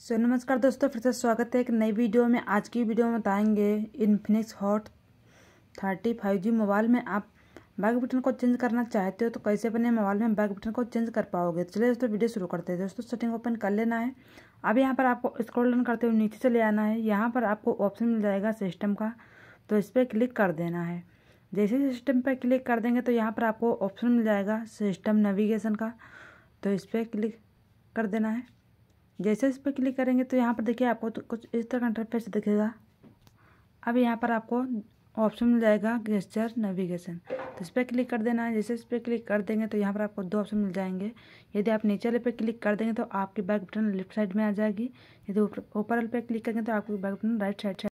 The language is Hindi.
सो नमस्कार दोस्तों फिर से स्वागत है एक नई वीडियो में आज की वीडियो में बताएंगे Infinix hot thirty five G mobile में आप बैक बटन को चेंज करना चाहते हो तो कैसे अपने मोबाइल में बैक बटन को चेंज कर पाओगे तो चलिए दोस्तों वीडियो शुरू करते हैं दोस्तों सेटिंग ओपन कर लेना है अब यहाँ पर आपको स्क्रॉल डाउन करते हुए नीचे चले आना है यहाँ पर आपको ऑप्शन मिल जाएगा सिस्टम का तो इस पर क्लिक कर देना है जैसे सिस्टम पर क्लिक कर देंगे तो यहाँ पर आपको ऑप्शन मिल जाएगा सिस्टम नेविगेशन का तो इस पर क्लिक कर देना है जैसे इस पर क्लिक करेंगे तो यहाँ पर देखिए आपको तो कुछ इस तरह का इंटरफेस दिखेगा अब यहाँ पर आपको ऑप्शन मिल जाएगा गेस्चर नेविगेशन तो इस पर क्लिक कर देना है जैसे इस पर क्लिक कर देंगे तो यहाँ पर आपको दो ऑप्शन मिल जाएंगे यदि आप नीचे वाले पे क्लिक कर देंगे तो आपकी बैक बटन लेफ्ट साइड में आ जाएगी यदि ऊपर वाले पे क्लिक करेंगे तो आपकी बैक बटन राइट साइड